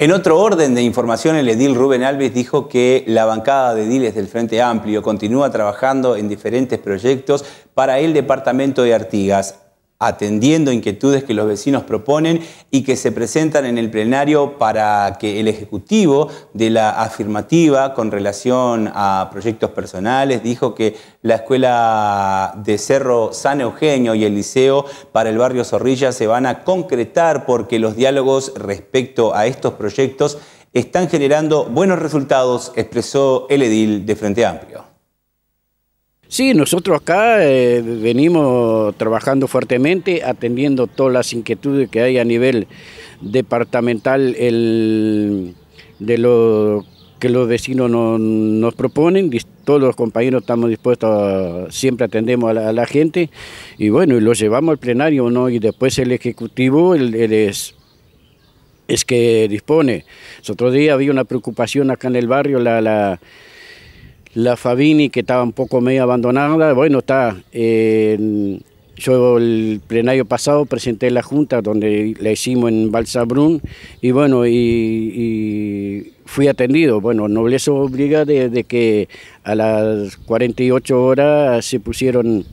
En otro orden de información, el edil Rubén Alves dijo que la bancada de ediles del Frente Amplio continúa trabajando en diferentes proyectos para el departamento de Artigas atendiendo inquietudes que los vecinos proponen y que se presentan en el plenario para que el Ejecutivo de la afirmativa con relación a proyectos personales dijo que la escuela de Cerro San Eugenio y el liceo para el barrio Zorrilla se van a concretar porque los diálogos respecto a estos proyectos están generando buenos resultados, expresó el edil de Frente Amplio. Sí, nosotros acá eh, venimos trabajando fuertemente, atendiendo todas las inquietudes que hay a nivel departamental de lo que los vecinos nos proponen. Todos los compañeros estamos dispuestos, a, siempre atendemos a la, gente y bueno, y lo llevamos al plenario, ¿no? Y después el Ejecutivo, es, que dispone. otro día había una preocupación acá en el barrio, la, la la Fabini que estaba un poco medio abandonada, bueno, está, yo el plenario pasado presenté la junta donde la hicimos en Balsabrún y bueno, y, fui atendido, bueno, nobleza obliga de, que a las 48 horas se pusieron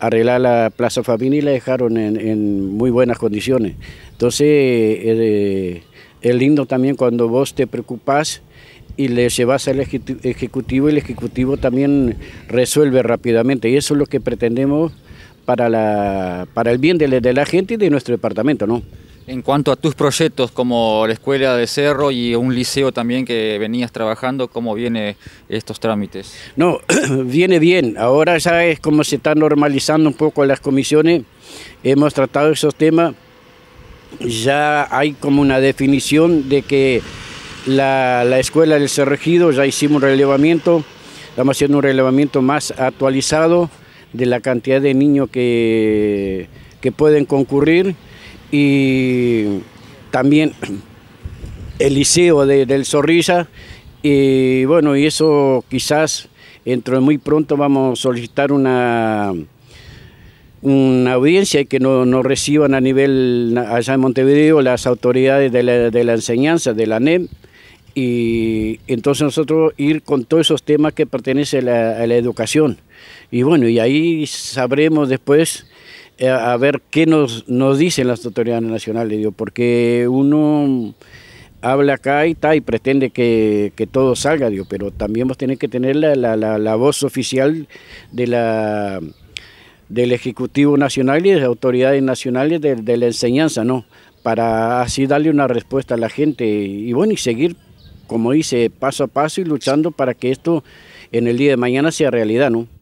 a arreglar la Plaza Fabini y la dejaron en, muy buenas condiciones. Entonces, eh, eh, es lindo también cuando vos te preocupás y le llevas al Ejecutivo y el Ejecutivo también resuelve rápidamente. Y eso es lo que pretendemos para, la, para el bien de la, de la gente y de nuestro departamento, ¿no? En cuanto a tus proyectos como la escuela de Cerro y un liceo también que venías trabajando, ¿cómo vienen estos trámites? No, viene bien. Ahora ya es como se están normalizando un poco las comisiones. Hemos tratado esos temas. Ya hay como una definición de que la, escuela del Cerregido, ya hicimos un relevamiento, estamos haciendo un relevamiento más actualizado de la cantidad de niños que, que pueden concurrir y también el liceo del Sorrisa y bueno, y eso quizás dentro de muy pronto vamos a solicitar una, una audiencia y que nos reciban a nivel allá en Montevideo las autoridades de la, de la enseñanza, de la NEM, y entonces nosotros ir con todos esos temas que pertenecen a la, educación. Y bueno, y ahí sabremos después eh, a ver qué nos, nos dicen las autoridades nacionales, digo, porque uno habla acá y, está y pretende que, todo salga, digo, pero también a tener que tener la, voz oficial de la del Ejecutivo Nacional y de las autoridades nacionales de, la enseñanza, ¿no? Para así darle una respuesta a la gente y bueno, y seguir como dice, paso a paso y luchando para que esto en el día de mañana sea realidad, ¿no?